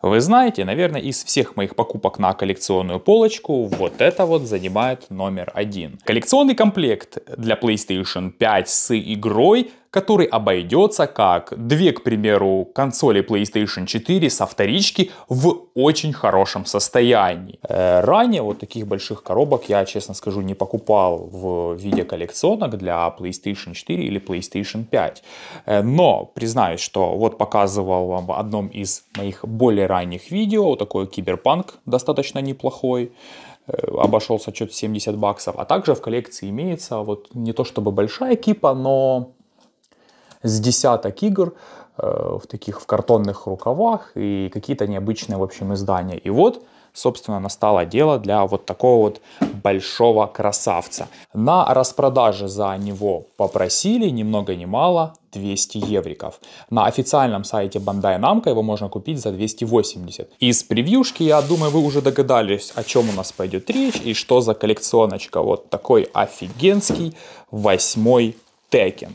Вы знаете, наверное, из всех моих покупок на коллекционную полочку вот это вот занимает номер один. Коллекционный комплект для PlayStation 5 с игрой который обойдется как две, к примеру, консоли PlayStation 4 со вторички в очень хорошем состоянии. Э, ранее вот таких больших коробок я, честно скажу, не покупал в виде коллекционок для PlayStation 4 или PlayStation 5. Э, но признаюсь, что вот показывал вам в одном из моих более ранних видео, такой киберпанк достаточно неплохой э, обошелся что-то 70 баксов. А также в коллекции имеется вот не то чтобы большая кипа, но с десяток игр э, в таких в картонных рукавах и какие-то необычные, в общем, издания. И вот, собственно, настало дело для вот такого вот большого красавца. На распродаже за него попросили ни много ни мало 200 евриков. На официальном сайте Bandai Namco его можно купить за 280. Из превьюшки, я думаю, вы уже догадались, о чем у нас пойдет речь и что за коллекционочка. Вот такой офигенский восьмой Tekken.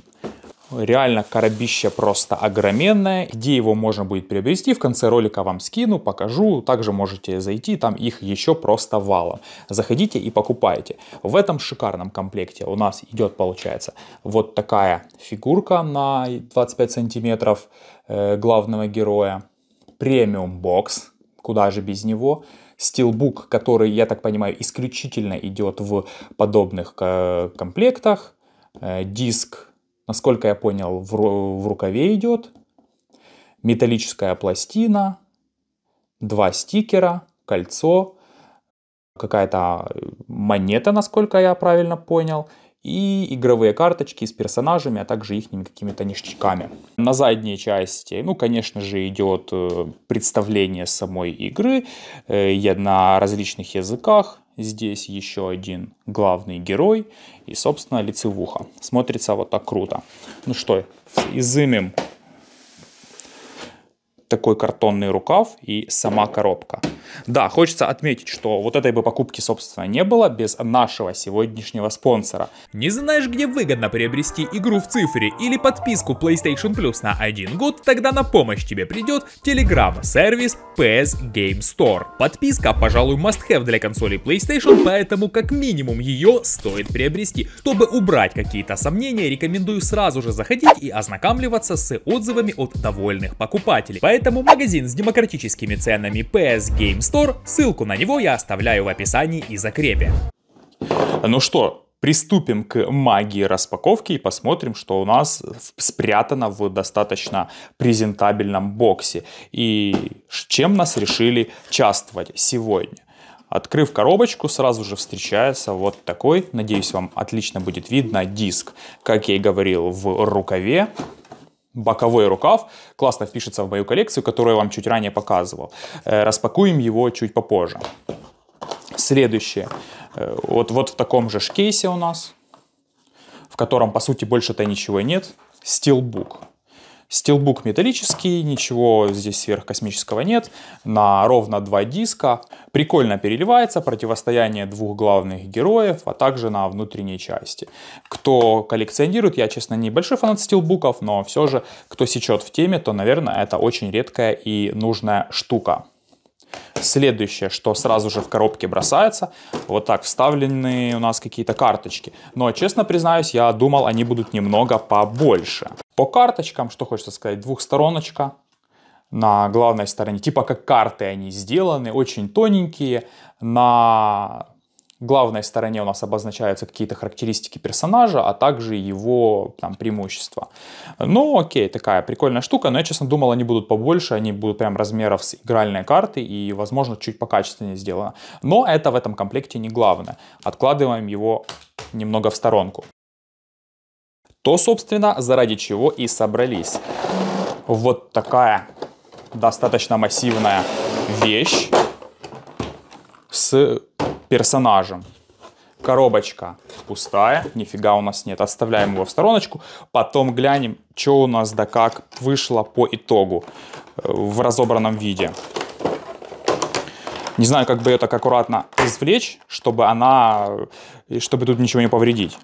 Реально коробище просто огроменное. Где его можно будет приобрести, в конце ролика вам скину, покажу. Также можете зайти, там их еще просто валом. Заходите и покупайте. В этом шикарном комплекте у нас идет, получается, вот такая фигурка на 25 сантиметров э, главного героя. Премиум бокс, куда же без него. стилбук, который, я так понимаю, исключительно идет в подобных э, комплектах. Э, диск насколько я понял, в, в рукаве идет. Металлическая пластина, два стикера, кольцо, какая-то монета, насколько я правильно понял, и игровые карточки с персонажами, а также их какими-то ништяками. На задней части, ну, конечно же, идет э, представление самой игры э, на различных языках, здесь еще один главный герой и, собственно, лицевуха. Смотрится вот так круто. Ну что, изымем такой картонный рукав и сама коробка. Да, хочется отметить, что вот этой бы покупки, собственно, не было без нашего сегодняшнего спонсора. Не знаешь, где выгодно приобрести игру в цифре или подписку PlayStation Plus на один год? Тогда на помощь тебе придет Telegram, сервис PS Game Store. Подписка, пожалуй, must-have для консолей PlayStation, поэтому как минимум ее стоит приобрести. Чтобы убрать какие-то сомнения, рекомендую сразу же заходить и ознакомливаться с отзывами от довольных покупателей. Поэтому магазин с демократическими ценами PS Game Store, ссылку на него я оставляю в описании и закрепе. Ну что, приступим к магии распаковки и посмотрим, что у нас спрятано в достаточно презентабельном боксе и чем нас решили частвовать сегодня. Открыв коробочку, сразу же встречается вот такой, надеюсь, вам отлично будет видно, диск. Как я и говорил, в рукаве боковой рукав классно впишется в мою коллекцию, которую я вам чуть ранее показывал. Э, распакуем его чуть попозже. Следующее. Э, вот, вот в таком же кейсе у нас, в котором, по сути, больше-то ничего нет. Steelbook. Стилбук металлический, ничего здесь сверхкосмического нет, на ровно два диска. Прикольно переливается противостояние двух главных героев, а также на внутренней части. Кто коллекционирует, я, честно, не большой фанат стилбуков, но все же, кто сечет в теме, то, наверное, это очень редкая и нужная штука. Следующее, что сразу же в коробке бросается, вот так вставлены у нас какие-то карточки. Но, честно признаюсь, я думал, они будут немного побольше. По карточкам, что хочется сказать, двухстороночка, на главной стороне, типа как карты они сделаны, очень тоненькие, на главной стороне у нас обозначаются какие-то характеристики персонажа, а также его там, преимущества. Ну, окей, такая прикольная штука, но я, честно, думал, они будут побольше, они будут прям размеров с игральной карты и, возможно, чуть покачественнее сделано. Но это в этом комплекте не главное. Откладываем его немного в сторонку. То, собственно, заради чего и собрались. Вот такая достаточно массивная вещь с персонажем. Коробочка пустая, нифига у нас нет. Отставляем его в стороночку. Потом глянем, что у нас да как вышло по итогу э, в разобранном виде. Не знаю, как бы ее так аккуратно извлечь, чтобы она, э, чтобы тут ничего не повредить.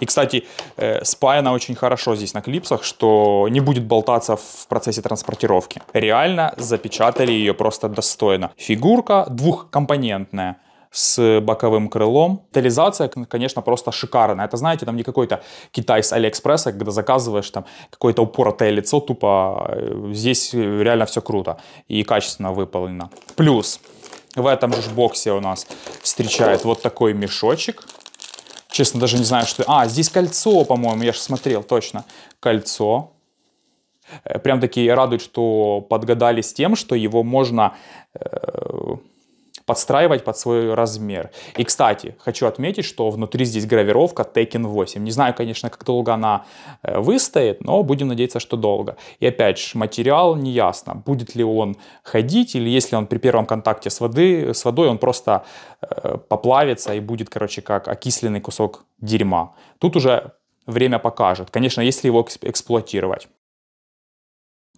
И, кстати, э, спаяна очень хорошо здесь на клипсах, что не будет болтаться в процессе транспортировки. Реально запечатали ее просто достойно. Фигурка двухкомпонентная с боковым крылом. Детализация, конечно, просто шикарная. Это, знаете, там не какой-то Китай с Алиэкспресса, когда заказываешь там какое-то упоротое лицо, тупо э, здесь э, реально все круто и качественно выполнено. Плюс в этом же боксе у нас встречает вот такой мешочек. Честно, даже не знаю, что... А, здесь кольцо, по-моему, я же смотрел, точно. Кольцо. Э, Прям таки радует, что подгадали с тем, что его можно э, подстраивать под свой размер. И, кстати, хочу отметить, что внутри здесь гравировка Tekken 8. Не знаю, конечно, как долго она э, выстоит, но будем надеяться, что долго. И опять же, материал не ясно, будет ли он ходить, или если он при первом контакте с, воды, с водой, он просто э, поплавится и будет, короче, как окисленный кусок дерьма. Тут уже время покажет. Конечно, если его эксплуатировать.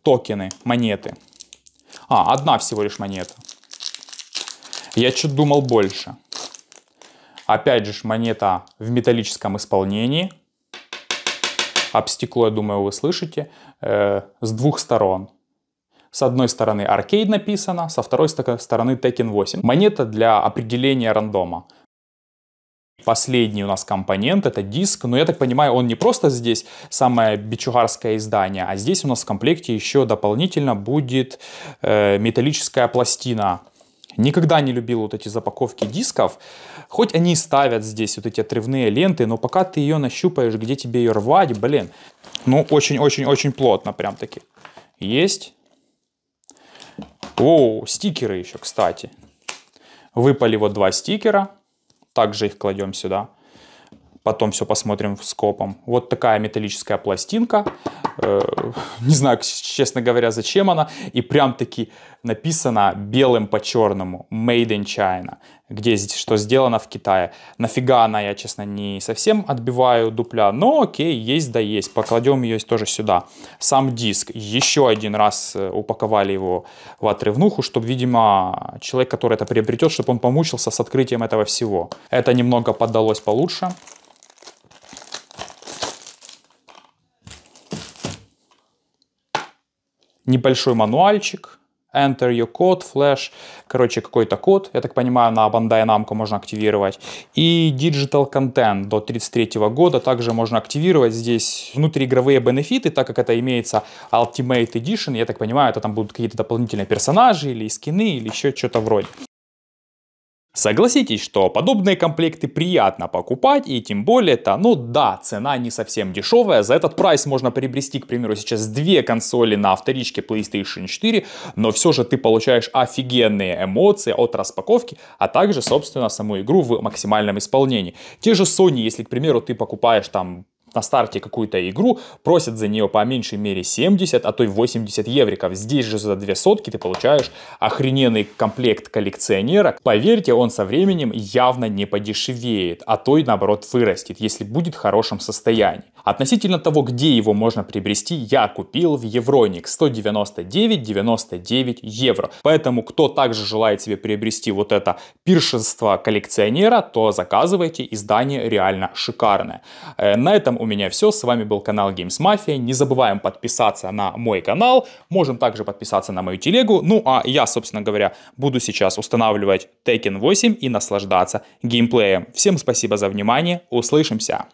Токены, монеты. А, одна всего лишь монета. Я что-то думал больше. Опять же монета в металлическом исполнении. Об стекло, я думаю, вы слышите. Э, с двух сторон. С одной стороны аркейд написано, со второй стороны Tekken 8. Монета для определения рандома. Последний у нас компонент это диск, но я так понимаю, он не просто здесь самое бичугарское издание, а здесь у нас в комплекте еще дополнительно будет э, металлическая пластина Никогда не любил вот эти запаковки дисков. Хоть они и ставят здесь вот эти отрывные ленты, но пока ты ее нащупаешь, где тебе ее рвать, блин. Ну, очень-очень-очень плотно прям таки. Есть. О, стикеры еще, кстати. Выпали вот два стикера. Также их кладем сюда потом все посмотрим скопом. Вот такая металлическая пластинка. Э, не знаю, честно говоря, зачем она. И прям-таки написано белым по черному «Made in China», где здесь что сделано в Китае. Нафига она, я, честно, не совсем отбиваю дупля, но окей, есть да есть. Покладем ее тоже сюда. Сам диск. Еще один раз э, упаковали его в отрывнуху, чтобы, видимо, человек, который это приобретет, чтобы он помучился с открытием этого всего. Это немного поддалось получше. небольшой мануальчик, enter your code, flash, короче, какой-то код, я так понимаю, на Bandai Namco можно активировать. И digital content до 33 года также можно активировать. Здесь внутриигровые бенефиты, так как это имеется Ultimate Edition, я так понимаю, это там будут какие-то дополнительные персонажи или скины, или еще что-то вроде. Согласитесь, что подобные комплекты приятно покупать, и тем более это, ну да, цена не совсем дешевая, за этот прайс можно приобрести, к примеру, сейчас две консоли на вторичке PlayStation 4, но все же ты получаешь офигенные эмоции от распаковки, а также, собственно, саму игру в максимальном исполнении. Те же Sony, если, к примеру, ты покупаешь там на старте какую-то игру, просят за нее по меньшей мере 70, а то и 80 евриков. Здесь же за две сотки ты получаешь охрененный комплект коллекционерок. Поверьте, он со временем явно не подешевеет, а то и наоборот вырастет, если будет в хорошем состоянии. Относительно того, где его можно приобрести, я купил в Евроник 199,99 евро. Поэтому, кто также желает себе приобрести вот это пиршество коллекционера, то заказывайте, издание реально шикарное. Э, на этом у меня все. С вами был канал Games Mafia. Не забываем подписаться на мой канал. Можем также подписаться на мою телегу. Ну а я, собственно говоря, буду сейчас устанавливать Tekken 8 и наслаждаться геймплеем. Всем спасибо за внимание. Услышимся.